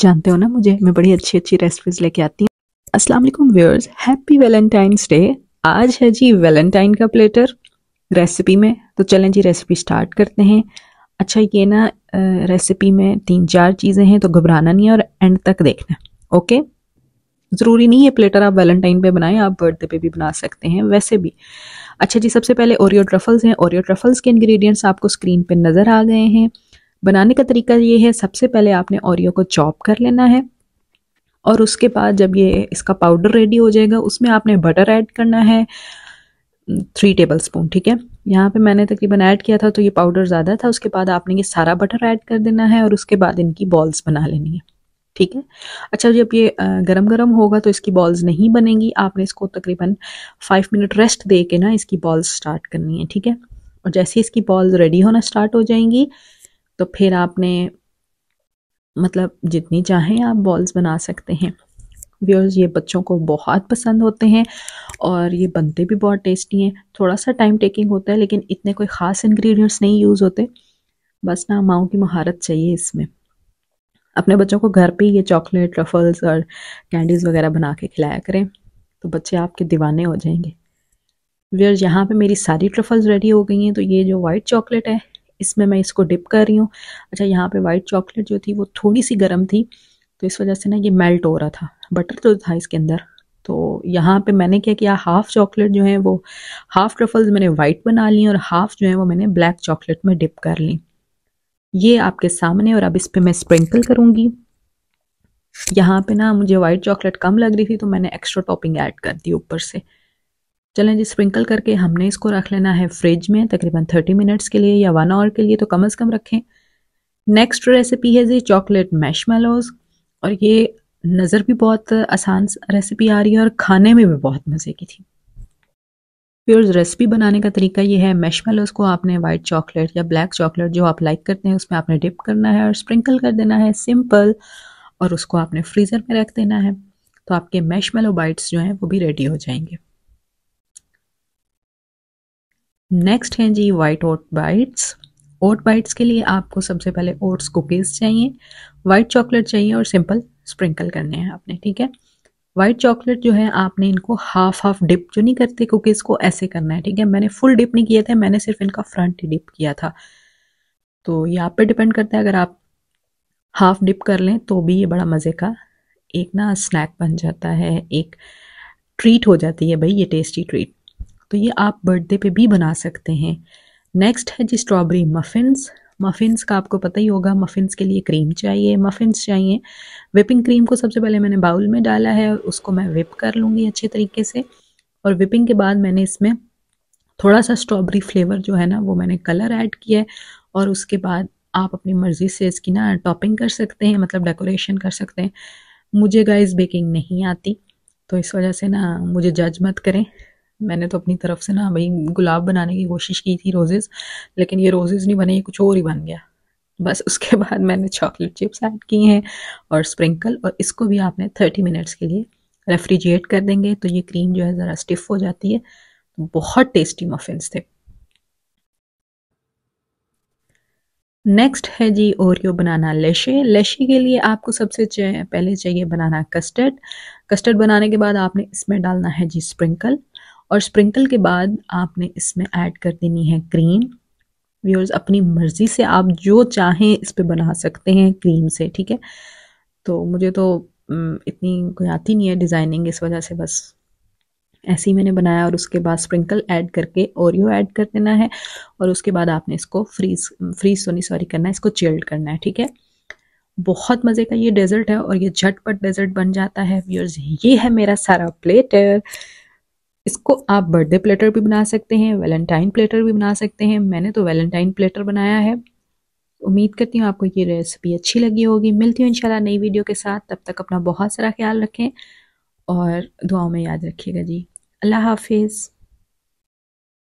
जानते हो ना मुझे मैं बड़ी अच्छी अच्छी रेसिपीज लेके आती हूँ अस्सलाम वालेकुम व्यूअर्स हैप्पी वैलेंटाइंस डे आज है जी वैलेंटाइन का प्लेटर रेसिपी में तो चलें जी रेसिपी स्टार्ट करते हैं अच्छा ये ना रेसिपी में तीन चार चीज़ें हैं तो घबराना नहीं है और एंड तक देखना ओके ज़रूरी नहीं है प्लेटर आप वैलेंटाइन पे बनाएं आप बर्थडे पे भी बना सकते हैं वैसे भी अच्छा जी सबसे पहले ओरियो ट्रफल्स हैं ओरियो ट्रफल्स के इंग्रेडिएंट्स आपको स्क्रीन पे नज़र आ गए हैं बनाने का तरीका ये है सबसे पहले आपने ओरियो को चॉप कर लेना है और उसके बाद जब ये इसका पाउडर रेडी हो जाएगा उसमें आपने बटर ऐड करना है थ्री टेबल स्पून ठीक है यहाँ पे मैंने तकरीबन ऐड किया था तो ये पाउडर ज़्यादा था उसके बाद आपने ये सारा बटर ऐड कर देना है और उसके बाद इनकी बॉल्स बना लेनी है ठीक है अच्छा जब ये गरम गरम होगा तो इसकी बॉल्स नहीं बनेंगी आपने इसको तकरीबन फाइव मिनट रेस्ट दे के ना इसकी बॉल्स स्टार्ट करनी है ठीक है और जैसे इसकी बॉल्स रेडी होना स्टार्ट हो जाएंगी तो फिर आपने मतलब जितनी चाहें आप बॉल्स बना सकते हैं व्यूअर्स ये बच्चों को बहुत पसंद होते हैं और ये बनते भी बहुत टेस्टी हैं थोड़ा सा टाइम टेकिंग होता है लेकिन इतने कोई ख़ास इंग्रेडिएंट्स नहीं यूज़ होते बस ना माओ की महारत चाहिए इसमें अपने बच्चों को घर पे ये चॉकलेट ट्रफल्स और कैंडीज़ वगैरह बना के खिलाया करें तो बच्चे आपके दीवाने हो जाएंगे व्यूअर्स यहाँ पर मेरी सारी ट्रफल्स रेडी हो गई हैं तो ये जो वाइट चॉकलेट है इसमें मैं इसको डिप कर रही हूँ अच्छा यहाँ पे वाइट चॉकलेट जो थी वो थोड़ी सी गर्म थी तो इस वजह से ना ये मेल्ट हो रहा था बटर तो था इसके अंदर तो यहाँ पे मैंने क्या किया हाफ़ चॉकलेट जो है वो हाफ़ ट्रफल्स मैंने वाइट बना ली और हाफ़ जो है वो मैंने ब्लैक चॉकलेट में डिप कर ली ये आपके सामने और अब इस पर मैं स्प्रिंकल करूँगी यहाँ पे ना मुझे वाइट चॉकलेट कम लग रही थी तो मैंने एक्स्ट्रा टॉपिंग ऐड कर दी ऊपर से चलें जी स्प्रिंकल करके हमने इसको रख लेना है फ्रिज में तकरीबन थर्टी मिनट्स के लिए या वन आवर के लिए तो कम अज़ कम रखें नेक्स्ट रेसिपी है जी चॉकलेट मैश और ये नज़र भी बहुत आसान रेसिपी आ रही है और खाने में भी बहुत मज़े की थी प्योर रेसिपी बनाने का तरीका ये है मैश को आपने वाइट चॉकलेट या ब्लैक चॉकलेट जो आप लाइक करते हैं उसमें आपने डिप करना है और स्प्रिंकल कर देना है सिंपल और उसको आपने फ्रीज़र में रख देना है तो आपके मैश बाइट्स जो हैं वो भी रेडी हो जाएंगे नेक्स्ट हैं जी white oat bites oat bites के लिए आपको सबसे पहले ओट्स कुकीज़ चाहिए वाइट चॉकलेट चाहिए और सिंपल स्प्रिंकल करने हैं आपने ठीक है वाइट चॉकलेट जो है आपने इनको हाफ हाफ डिप जो नहीं करते कुकीज़ को ऐसे करना है ठीक है मैंने फुल डिप नहीं किया था मैंने सिर्फ इनका फ्रंट डिप किया था तो ये आप पे डिपेंड करता है अगर आप हाफ डिप कर लें तो भी ये बड़ा मज़े का एक ना स्नैक बन जाता है एक ट्रीट हो जाती है भाई ये टेस्टी ट्रीट तो ये आप बर्थडे पे भी बना सकते हैं नेक्स्ट है जी स्ट्रॉबेरी मफ़िन्स मफ़िन्स का आपको पता ही होगा मफ़िन्स के लिए क्रीम चाहिए मफ़िन्स चाहिए विपिंग क्रीम को सबसे पहले मैंने बाउल में डाला है उसको मैं विप कर लूँगी अच्छे तरीके से और विपिंग के बाद मैंने इसमें थोड़ा सा स्ट्रॉबेरी फ्लेवर जो है ना वो मैंने कलर ऐड किया है और उसके बाद आप अपनी मर्ज़ी से इसकी ना टॉपिंग कर सकते हैं मतलब डेकोरेशन कर सकते हैं मुझे गाइस बेकिंग नहीं आती तो इस वजह से ना मुझे जज मत करें मैंने तो अपनी तरफ से ना भाई गुलाब बनाने की कोशिश की थी रोजेज़ लेकिन ये रोजेज़ नहीं बने ये कुछ और ही बन गया बस उसके बाद मैंने चॉकलेट चिप्स ऐड किए हैं और स्प्रिंकल और इसको भी आपने थर्टी मिनट्स के लिए रेफ्रिजरेट कर देंगे तो ये क्रीम जो है ज़रा स्टिफ हो जाती है बहुत टेस्टी मफिन थे नेक्स्ट है जी ओरियो बनाना लेशे लेशे के लिए आपको सबसे पहले चाहिए बनाना कस्टर्ड कस्टर्ड बनाने के बाद आपने इसमें डालना है जी स्प्रिंकल और स्प्रिंकल के बाद आपने इसमें ऐड कर देनी है क्रीम व्यूअर्स अपनी मर्ज़ी से आप जो चाहें इस पर बना सकते हैं क्रीम से ठीक है तो मुझे तो इतनी कोई आती नहीं है डिज़ाइनिंग इस वजह से बस ऐसे ही मैंने बनाया और उसके बाद स्प्रिंकल ऐड करके ओरियो ऐड कर देना है और उसके बाद आपने इसको फ्रीज फ्रीज सोनी सॉरी करना है इसको चिल्ड करना है ठीक है बहुत मज़े का ये डेजर्ट है और ये झटपट डेजर्ट बन जाता है व्यूअर्स ये है मेरा सारा प्लेटर इसको आप बर्थडे प्लेटर भी बना सकते हैं वैलेंटाइन प्लेटर भी बना सकते हैं मैंने तो वैलेंटाइन प्लेटर बनाया है उम्मीद करती हूँ आपको ये रेसिपी अच्छी लगी होगी मिलती हूँ इंशाल्लाह नई वीडियो के साथ तब तक अपना बहुत सारा ख्याल रखें और दुआओं में याद रखिएगा जी अल्लाह हाफिज़